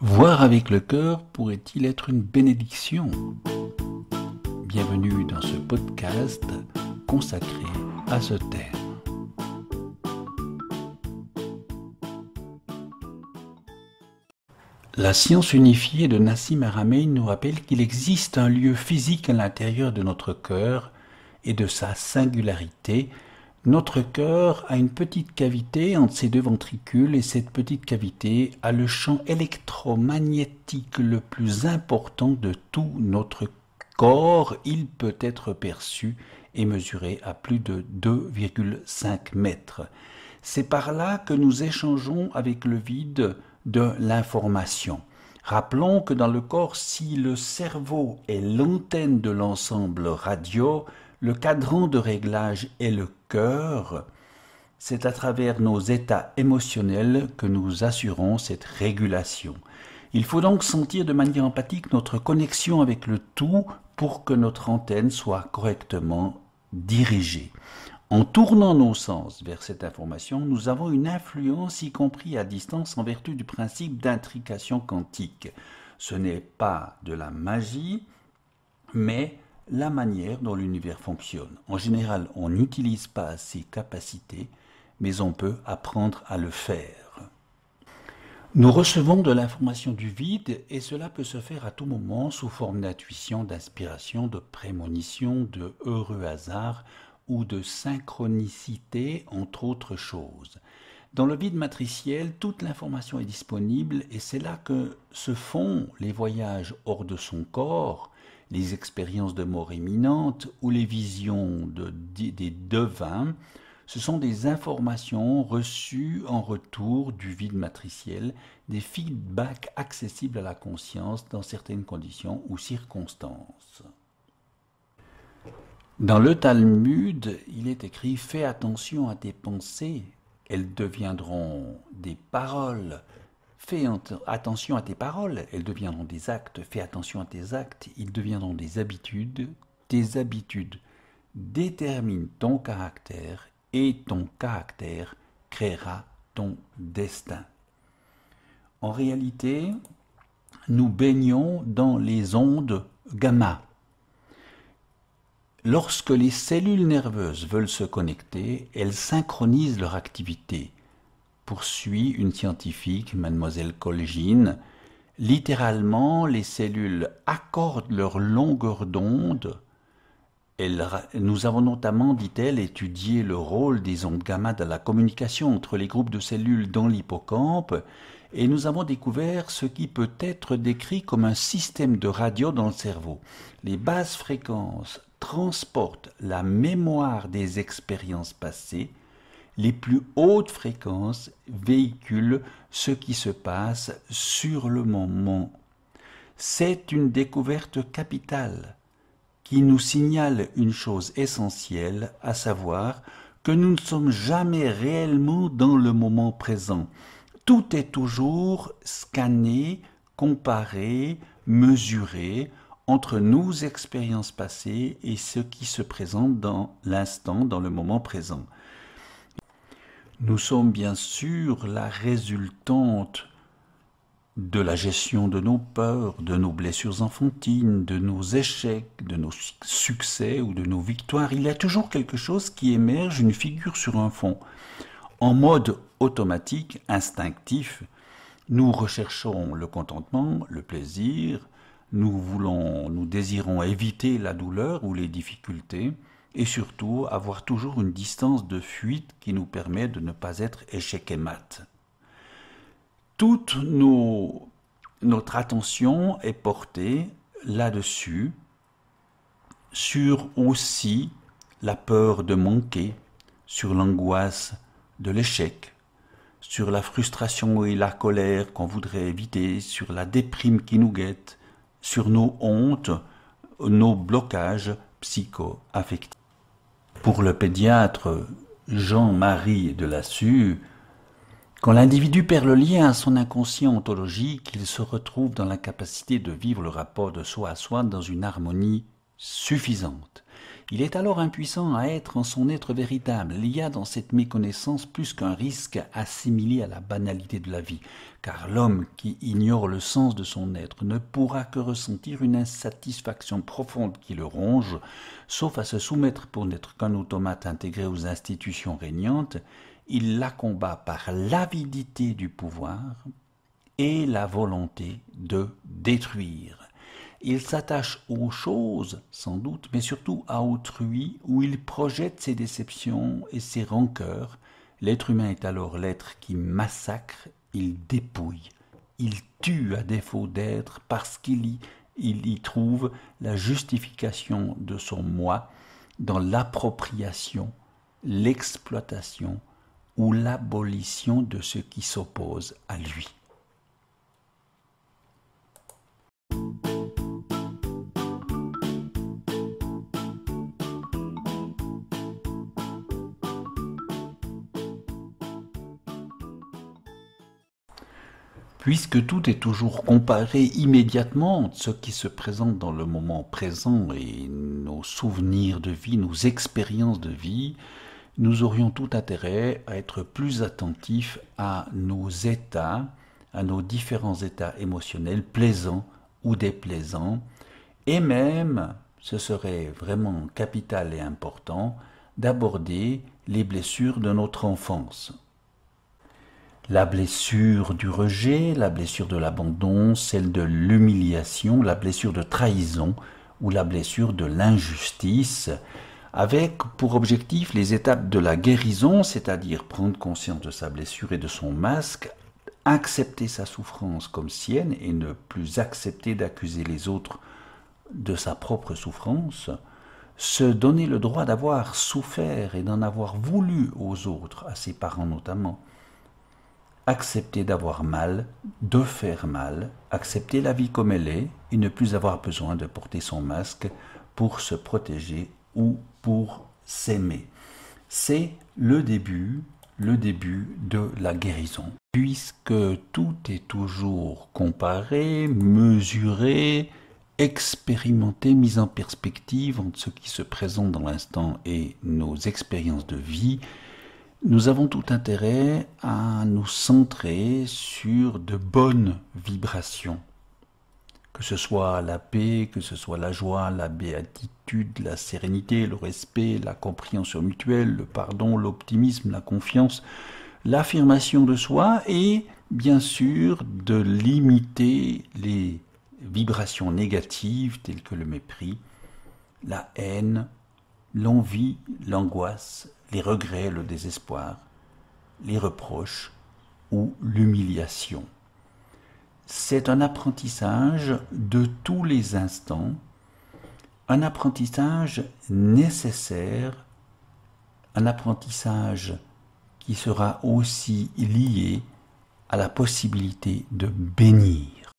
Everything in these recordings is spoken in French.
Voir avec le cœur pourrait-il être une bénédiction Bienvenue dans ce podcast consacré à ce thème. La science unifiée de Nassim Aramein nous rappelle qu'il existe un lieu physique à l'intérieur de notre cœur et de sa singularité notre cœur a une petite cavité entre ses deux ventricules et cette petite cavité a le champ électromagnétique le plus important de tout notre corps. Il peut être perçu et mesuré à plus de 2,5 mètres. C'est par là que nous échangeons avec le vide de l'information. Rappelons que dans le corps, si le cerveau est l'antenne de l'ensemble radio, le cadran de réglage est le c'est à travers nos états émotionnels que nous assurons cette régulation. Il faut donc sentir de manière empathique notre connexion avec le tout pour que notre antenne soit correctement dirigée. En tournant nos sens vers cette information, nous avons une influence, y compris à distance, en vertu du principe d'intrication quantique. Ce n'est pas de la magie, mais la manière dont l'univers fonctionne. En général, on n'utilise pas ses capacités, mais on peut apprendre à le faire. Nous recevons de l'information du vide et cela peut se faire à tout moment sous forme d'intuition, d'inspiration, de prémonition, de heureux hasard ou de synchronicité, entre autres choses. Dans le vide matriciel, toute l'information est disponible et c'est là que se font les voyages hors de son corps, les expériences de mort imminente ou les visions de, des devins, ce sont des informations reçues en retour du vide matriciel, des feedbacks accessibles à la conscience dans certaines conditions ou circonstances. Dans le Talmud, il est écrit Fais attention à tes pensées, elles deviendront des paroles, Fais attention à tes paroles, elles deviendront des actes. Fais attention à tes actes, ils deviendront des habitudes. Tes habitudes déterminent ton caractère et ton caractère créera ton destin. En réalité, nous baignons dans les ondes gamma. Lorsque les cellules nerveuses veulent se connecter, elles synchronisent leur activité poursuit une scientifique, mademoiselle Colgine, littéralement les cellules accordent leur longueur d'onde. nous avons notamment, dit-elle, étudié le rôle des ondes gamma dans la communication entre les groupes de cellules dans l'hippocampe et nous avons découvert ce qui peut être décrit comme un système de radio dans le cerveau. Les basses fréquences transportent la mémoire des expériences passées les plus hautes fréquences véhiculent ce qui se passe sur le moment. C'est une découverte capitale qui nous signale une chose essentielle, à savoir que nous ne sommes jamais réellement dans le moment présent. Tout est toujours scanné, comparé, mesuré entre nos expériences passées et ce qui se présente dans l'instant, dans le moment présent nous sommes bien sûr la résultante de la gestion de nos peurs, de nos blessures enfantines, de nos échecs, de nos succès ou de nos victoires. Il y a toujours quelque chose qui émerge, une figure sur un fond. En mode automatique, instinctif, nous recherchons le contentement, le plaisir, nous voulons, nous désirons éviter la douleur ou les difficultés, et surtout avoir toujours une distance de fuite qui nous permet de ne pas être échec et mat. Toute notre attention est portée là-dessus, sur aussi la peur de manquer, sur l'angoisse de l'échec, sur la frustration et la colère qu'on voudrait éviter, sur la déprime qui nous guette, sur nos hontes, nos blocages psycho-affectifs pour le pédiatre Jean-Marie de quand l'individu perd le lien à son inconscient ontologique, il se retrouve dans l'incapacité de vivre le rapport de soi à soi dans une harmonie suffisante. Il est alors impuissant à être en son être véritable. Il y a dans cette méconnaissance plus qu'un risque assimilé à la banalité de la vie, car l'homme qui ignore le sens de son être ne pourra que ressentir une insatisfaction profonde qui le ronge, sauf à se soumettre pour n'être qu'un automate intégré aux institutions régnantes, il la combat par l'avidité du pouvoir et la volonté de détruire. Il s'attache aux choses, sans doute, mais surtout à autrui, où il projette ses déceptions et ses rancœurs. L'être humain est alors l'être qui massacre, il dépouille, il tue à défaut d'être parce qu'il y, trouve la justification de son moi dans l'appropriation, l'exploitation ou l'abolition de ce qui s'oppose à lui. puisque tout est toujours comparé immédiatement ce qui se présente dans le moment présent et nos souvenirs de vie, nos expériences de vie, nous aurions tout intérêt à être plus attentifs à nos états, à nos différents états émotionnels, plaisants ou déplaisants, et même, ce serait vraiment capital et important, d'aborder les blessures de notre enfance la blessure du rejet, la blessure de l'abandon, celle de l'humiliation, la blessure de trahison ou la blessure de l'injustice, avec pour objectif les étapes de la guérison, c'est-à-dire prendre conscience de sa blessure et de son masque, accepter sa souffrance comme sienne et ne plus accepter d'accuser les autres de sa propre souffrance, se donner le droit d'avoir souffert et d'en avoir voulu aux autres, à ses parents notamment, accepter d'avoir mal, de faire mal, accepter la vie comme elle est et ne plus avoir besoin de porter son masque pour se protéger ou pour s'aimer. C'est le début, le début de la guérison. Puisque tout est toujours comparé, mesuré, expérimenté, mis en perspective entre ce qui se présente dans l'instant et nos expériences de vie, nous avons tout intérêt à nous centrer sur de bonnes vibrations, que ce soit la paix, que ce soit la joie, la béatitude, la sérénité, le respect, la compréhension mutuelle, le pardon, l'optimisme, la confiance, l'affirmation de soi et bien sûr de limiter les vibrations négatives telles que le mépris, la haine, l'envie, l'angoisse, les regrets, le désespoir, les reproches ou l'humiliation. C'est un apprentissage de tous les instants, un apprentissage nécessaire, un apprentissage qui sera aussi lié à la possibilité de bénir.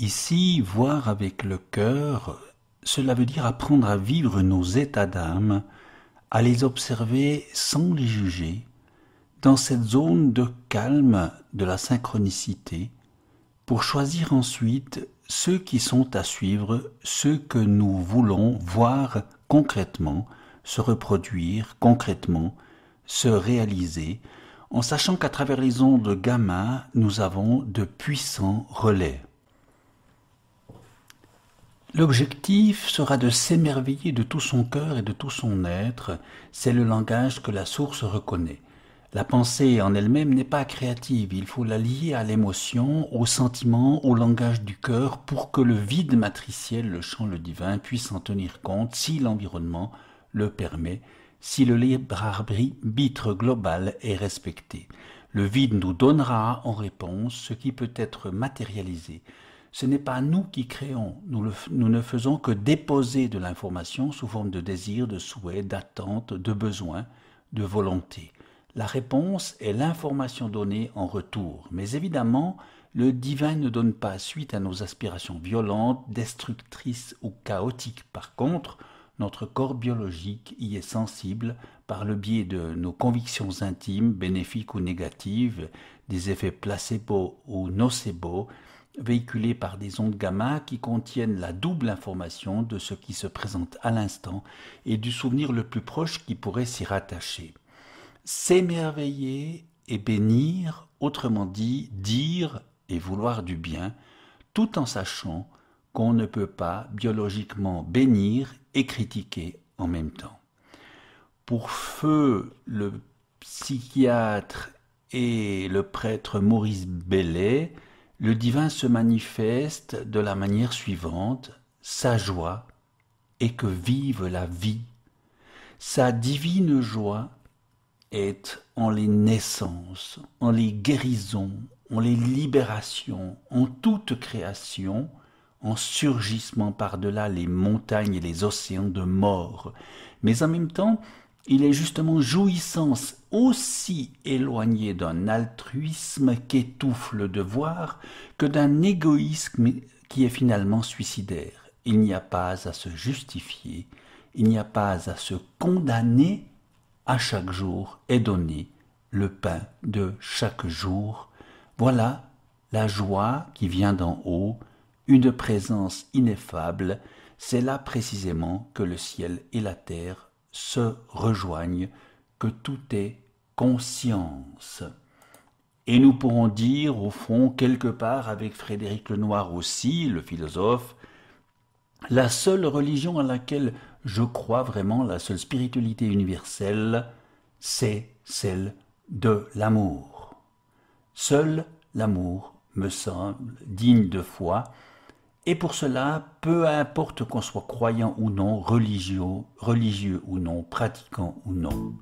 Ici, voir avec le cœur, cela veut dire apprendre à vivre nos états d'âme, à les observer sans les juger, dans cette zone de calme de la synchronicité, pour choisir ensuite ceux qui sont à suivre, ceux que nous voulons voir concrètement, se reproduire concrètement, se réaliser, en sachant qu'à travers les ondes gamma, nous avons de puissants relais. L'objectif sera de s'émerveiller de tout son cœur et de tout son être, c'est le langage que la source reconnaît. La pensée en elle-même n'est pas créative, il faut la lier à l'émotion, au sentiment, au langage du cœur pour que le vide matriciel, le chant, le divin, puisse en tenir compte si l'environnement le permet, si le libre arbitre global est respecté. Le vide nous donnera en réponse ce qui peut être matérialisé, ce n'est pas nous qui créons, nous, ne faisons que déposer de l'information sous forme de désir, de souhait, d'attente, de besoin, de volonté. La réponse est l'information donnée en retour. Mais évidemment, le divin ne donne pas suite à nos aspirations violentes, destructrices ou chaotiques. Par contre, notre corps biologique y est sensible par le biais de nos convictions intimes, bénéfiques ou négatives, des effets placebo ou nocebo, véhiculés par des ondes gamma qui contiennent la double information de ce qui se présente à l'instant et du souvenir le plus proche qui pourrait s'y rattacher. S'émerveiller et bénir, autrement dit, dire et vouloir du bien, tout en sachant qu'on ne peut pas biologiquement bénir et critiquer en même temps. Pour Feu, le psychiatre et le prêtre Maurice Bellet, le divin se manifeste de la manière suivante, sa joie, est que vive la vie. Sa divine joie est en les naissances, en les guérisons, en les libérations, en toute création, en surgissement par-delà les montagnes et les océans de mort, mais en même temps il est justement jouissance aussi éloignée d'un altruisme qu'étouffe le devoir que d'un égoïsme qui est finalement suicidaire. Il n'y a pas à se justifier, il n'y a pas à se condamner, à chaque jour et donner le pain de chaque jour. Voilà la joie qui vient d'en haut, une présence ineffable, c'est là précisément que le ciel et la terre se rejoignent, que tout est conscience. Et nous pourrons dire, au fond, quelque part avec Frédéric Lenoir aussi, le philosophe, la seule religion à laquelle je crois vraiment, la seule spiritualité universelle, c'est celle de l'amour. Seul l'amour me semble digne de foi, et pour cela, peu importe qu'on soit croyant ou non, religieux, religieux ou non, pratiquant ou non.